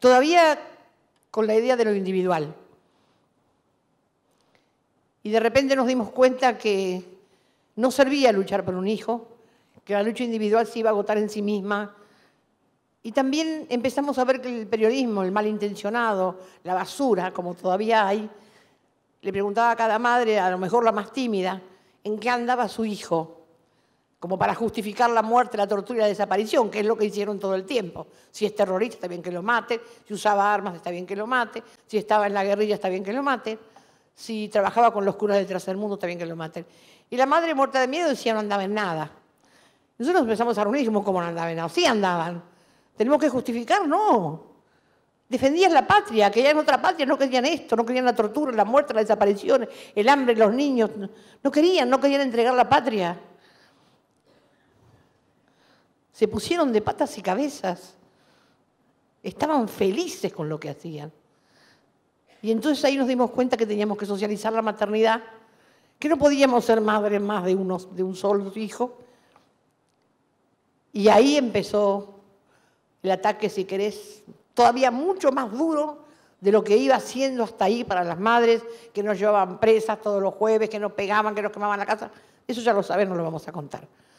Todavía con la idea de lo individual. Y de repente nos dimos cuenta que no servía luchar por un hijo, que la lucha individual se iba a agotar en sí misma. Y también empezamos a ver que el periodismo, el malintencionado, la basura, como todavía hay, le preguntaba a cada madre, a lo mejor la más tímida, en qué andaba su hijo como para justificar la muerte, la tortura y la desaparición, que es lo que hicieron todo el tiempo. Si es terrorista, está bien que lo mate, si usaba armas, está bien que lo mate, si estaba en la guerrilla, está bien que lo mate, si trabajaba con los curas del tercer mundo, está bien que lo maten. Y la madre muerta de miedo decía no andaba en nada. Nosotros pensamos a dijimos, ¿cómo no andaba en nada, sí andaban. ¿Tenemos que justificar? No. Defendías la patria, querían otra patria, no querían esto, no querían la tortura, la muerte, la desaparición, el hambre, los niños. No querían, no querían entregar la patria. Se pusieron de patas y cabezas. Estaban felices con lo que hacían. Y entonces ahí nos dimos cuenta que teníamos que socializar la maternidad, que no podíamos ser madres más de, de un solo hijo. Y ahí empezó el ataque, si querés, todavía mucho más duro de lo que iba siendo hasta ahí para las madres, que nos llevaban presas todos los jueves, que nos pegaban, que nos quemaban la casa. Eso ya lo saben, no lo vamos a contar.